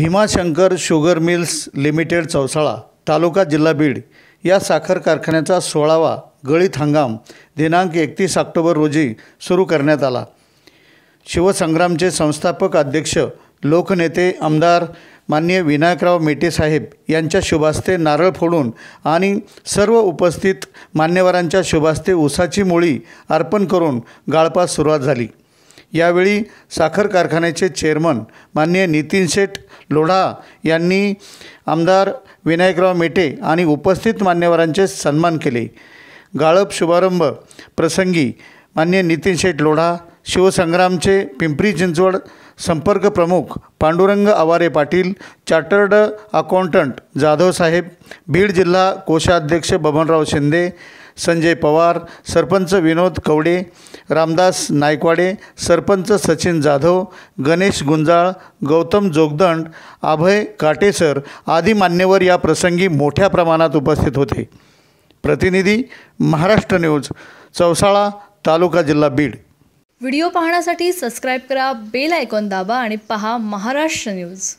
Bhimashankar sugar mills limited Chausala taluka जिल्हा बीड या साखर कारखान्याचा सोळावा गळीत हंगाम दिनांक एकतीस ऑक्टोबर रोजी सुरू करण्यात आला शिवसंग्रामचे संस्थापक अध्यक्ष लोकनेते आमदार मान्य विनायकराव मेटेसाहेब यांच्या शुभास्ते नारळ फोडून आणि सर्व उपस्थित मान्यवरांच्या शुभास्ते उसाची मुळी अर्पण करून गाळपास सुरुवात झाली यावेळी साखर कारखान्याचे चेअरमन मान्य नितीन शेठ लोढा यांनी आमदार विनायकराव मेटे आणि उपस्थित मान्यवरांचे सन्मान केले गाळप शुभारंभ प्रसंगी मान्य नितीन शेठ लोढा शिवसंग्रामचे पिंपरी चिंचवड संपर्क प्रमुख पांडुरंग आवारे पाटील चार्टर्ड अकाउंटंट जाधव साहेब बीड जिल्हा कोषाध्यक्ष बबनराव शिंदे संजय पवार सरपंच विनोद कवडे रामदास नायकवाडे सरपंच सचिन जाधव गणेश गुंजाळ गौतम जोगदंड अभय काटेसर आदी मान्यवर या प्रसंगी मोठ्या प्रमाणात उपस्थित होते प्रतिनिधी महाराष्ट्र न्यूज चौसाळा तालुका जिल्हा बीड व्हिडिओ पाहण्यासाठी सबस्क्राईब करा बेल आयकॉन दाबा आणि पहा महाराष्ट्र न्यूज